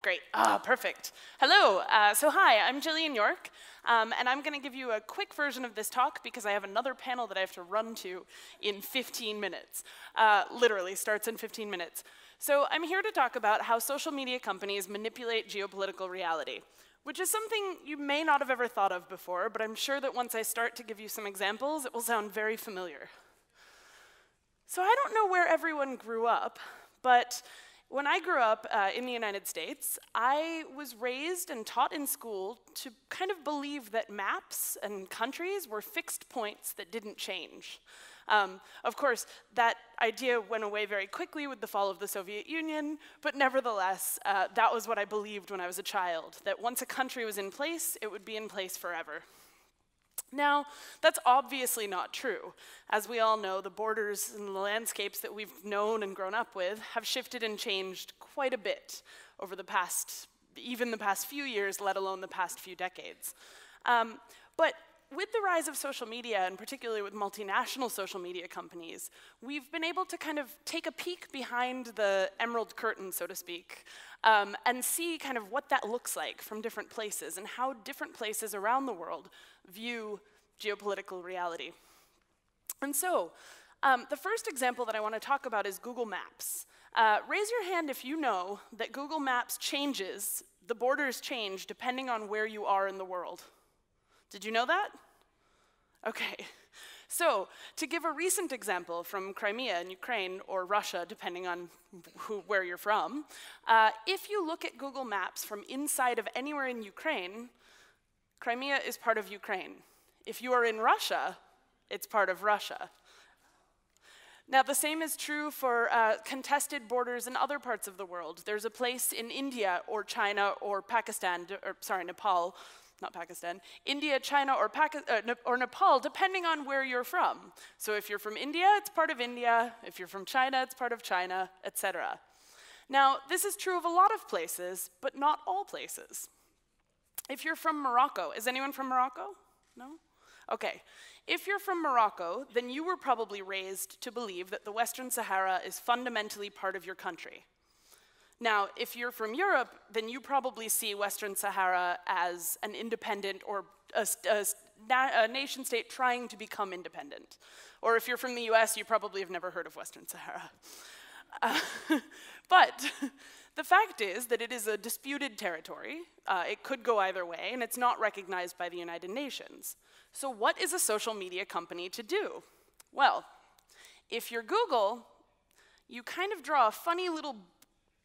Great. Ah, perfect. Hello. Uh, so hi, I'm Jillian York, um, and I'm going to give you a quick version of this talk because I have another panel that I have to run to in 15 minutes. Uh, literally starts in 15 minutes. So I'm here to talk about how social media companies manipulate geopolitical reality, which is something you may not have ever thought of before, but I'm sure that once I start to give you some examples, it will sound very familiar. So I don't know where everyone grew up, but when I grew up uh, in the United States, I was raised and taught in school to kind of believe that maps and countries were fixed points that didn't change. Um, of course, that idea went away very quickly with the fall of the Soviet Union, but nevertheless, uh, that was what I believed when I was a child, that once a country was in place, it would be in place forever. Now, that's obviously not true. As we all know, the borders and the landscapes that we've known and grown up with have shifted and changed quite a bit over the past, even the past few years, let alone the past few decades. Um, but with the rise of social media, and particularly with multinational social media companies, we've been able to kind of take a peek behind the emerald curtain, so to speak, um, and see kind of what that looks like from different places and how different places around the world view geopolitical reality. And so, um, the first example that I want to talk about is Google Maps. Uh, raise your hand if you know that Google Maps changes, the borders change depending on where you are in the world. Did you know that? Okay. So, to give a recent example from Crimea and Ukraine, or Russia, depending on who, where you're from, uh, if you look at Google Maps from inside of anywhere in Ukraine, Crimea is part of Ukraine. If you are in Russia, it's part of Russia. Now, the same is true for uh, contested borders in other parts of the world. There's a place in India or China or Pakistan, or sorry, Nepal, not Pakistan, India, China, or, Paki uh, or Nepal, depending on where you're from. So if you're from India, it's part of India. If you're from China, it's part of China, etc. Now, this is true of a lot of places, but not all places. If you're from Morocco, is anyone from Morocco? No? Okay. If you're from Morocco, then you were probably raised to believe that the Western Sahara is fundamentally part of your country. Now, if you're from Europe, then you probably see Western Sahara as an independent or a, a, a, nation state trying to become independent. Or if you're from the US, you probably have never heard of Western Sahara. Uh, but the fact is that it is a disputed territory. Uh, it could go either way, and it's not recognized by the United Nations. So, what is a social media company to do? Well, if you're Google, you kind of draw a funny little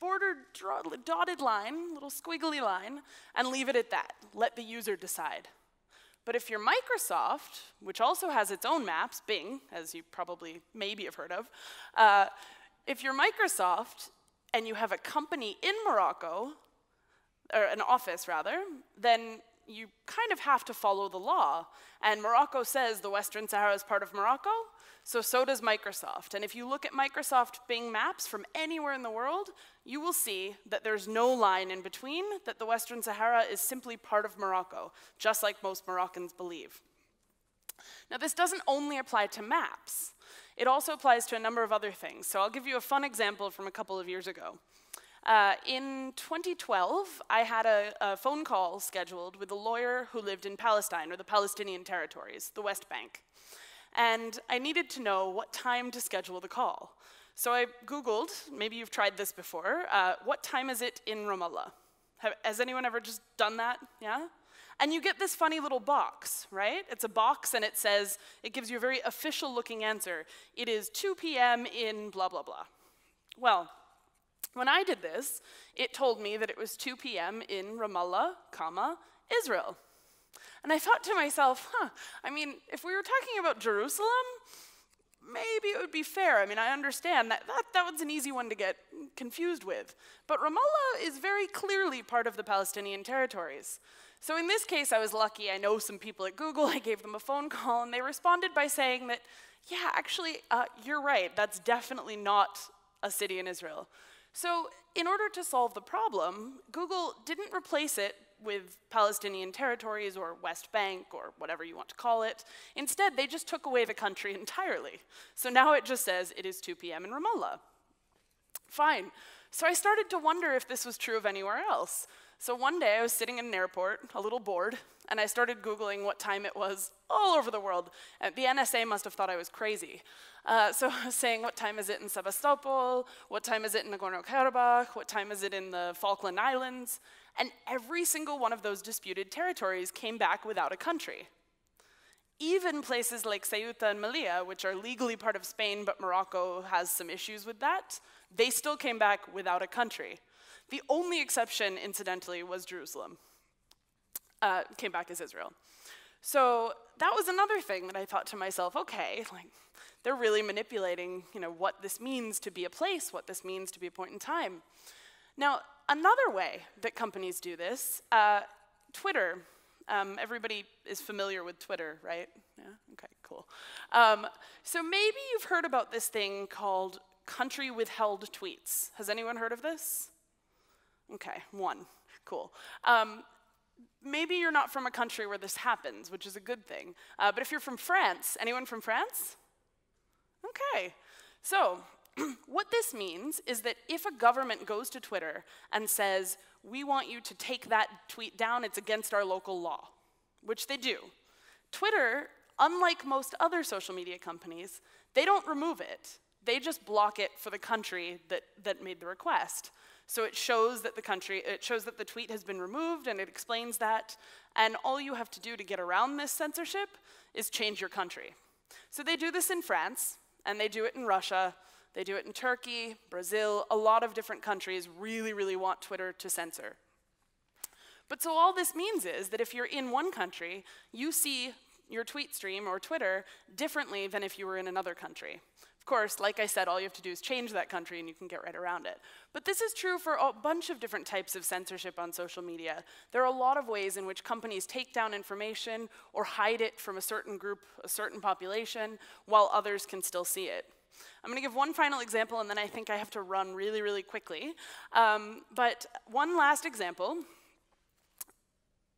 bordered dotted line, little squiggly line, and leave it at that. Let the user decide. But if you're Microsoft, which also has its own maps, Bing, as you probably maybe have heard of, uh, if you're Microsoft and you have a company in Morocco, or an office rather, then you kind of have to follow the law. And Morocco says the Western Sahara is part of Morocco, so, so does Microsoft. And if you look at Microsoft Bing Maps from anywhere in the world, you will see that there's no line in between, that the Western Sahara is simply part of Morocco, just like most Moroccans believe. Now, this doesn't only apply to maps. It also applies to a number of other things. So I'll give you a fun example from a couple of years ago. Uh, in 2012, I had a, a, phone call scheduled with a lawyer who lived in Palestine, or the Palestinian territories, the West Bank and I needed to know what time to schedule the call. So I Googled, maybe you've tried this before, uh, what time is it in Ramallah? Have, has anyone ever just done that? Yeah? And you get this funny little box, right? It's a box and it says, it gives you a very official looking answer. It is 2 p.m. in blah, blah, blah. Well, when I did this, it told me that it was 2 p.m. in Ramallah, comma, Israel. And I thought to myself, huh, I mean, if we were talking about Jerusalem, maybe it would be fair. I mean, I understand that, that that one's an easy one to get confused with. But Ramallah is very clearly part of the Palestinian territories. So in this case, I was lucky. I know some people at Google. I gave them a phone call, and they responded by saying that, yeah, actually, uh, you're right. That's definitely not a city in Israel. So in order to solve the problem, Google didn't replace it with Palestinian territories or West Bank or whatever you want to call it. Instead, they just took away the country entirely. So now it just says it is 2 p.m. in Ramallah. Fine. So I started to wonder if this was true of anywhere else. So one day I was sitting in an airport, a little bored, and I started Googling what time it was all over the world. And uh, the NSA must have thought I was crazy. Uh, so I was saying, what time is it in Sevastopol? What time is it in Nagorno-Karabakh? What time is it in the Falkland Islands? and every single one of those disputed territories came back without a country. Even places like Ceuta and Melilla, which are legally part of Spain, but Morocco has some issues with that, they still came back without a country. The only exception, incidentally, was Jerusalem. Uh, came back as Israel. So that was another thing that I thought to myself, okay, like they're really manipulating, you know, what this means to be a place, what this means to be a point in time. Now, another way that companies do this, uh, Twitter. Um, everybody is familiar with Twitter, right? Yeah? Okay, cool. Um, so maybe you've heard about this thing called country withheld tweets. Has anyone heard of this? Okay, one. Cool. Um, maybe you're not from a country where this happens, which is a good thing. Uh, but if you're from France, anyone from France? Okay. So, what this means is that if a government goes to Twitter and says, we want you to take that tweet down, it's against our local law, which they do, Twitter, unlike most other social media companies, they don't remove it. They just block it for the country that, that made the request. So it shows that the country, it shows that the tweet has been removed and it explains that. And all you have to do to get around this censorship is change your country. So they do this in France, and they do it in Russia, they do it in Turkey, Brazil, a lot of different countries really, really want Twitter to censor. But so all this means is that if you're in one country, you see your tweet stream or Twitter differently than if you were in another country. Of course, like I said, all you have to do is change that country and you can get right around it. But this is true for a bunch of different types of censorship on social media. There are a lot of ways in which companies take down information or hide it from a certain group, a certain population, while others can still see it. I'm going to give one final example, and then I think I have to run really, really quickly. Um, but one last example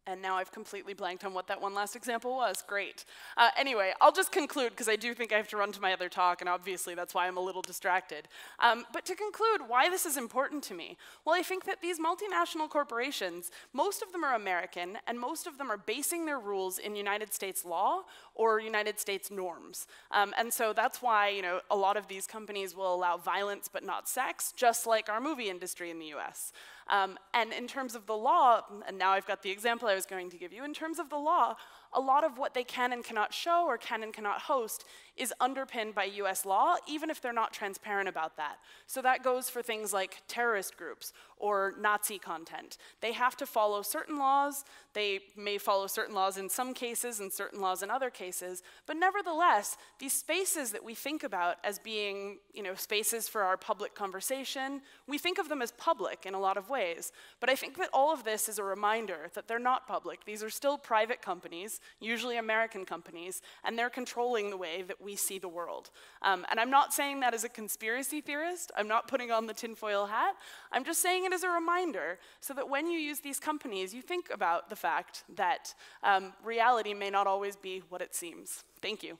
and now I've completely blanked on what that one last example was. Great. Uh, anyway, I'll just conclude because I do think I have to run to my other talk, and obviously that's why I'm a little distracted. Um, but to conclude, why this is important to me? Well, I think that these multinational corporations, most of them are American, and most of them are basing their rules in United States law or United States norms. Um, and so that's why you know a lot of these companies will allow violence but not sex, just like our movie industry in the U.S. Um, and in terms of the law, and now I've got the example I was going to give you, in terms of the law, a lot of what they can and cannot show or can and cannot host is underpinned by US law, even if they're not transparent about that. So that goes for things like terrorist groups or Nazi content. They have to follow certain laws. They may follow certain laws in some cases and certain laws in other cases. But nevertheless, these spaces that we think about as being you know, spaces for our public conversation, we think of them as public in a lot of ways. But I think that all of this is a reminder that they're not public. These are still private companies usually American companies, and they're controlling the way that we see the world. Um, and I'm not saying that as a conspiracy theorist, I'm not putting on the tinfoil hat, I'm just saying it as a reminder so that when you use these companies, you think about the fact that um, reality may not always be what it seems. Thank you.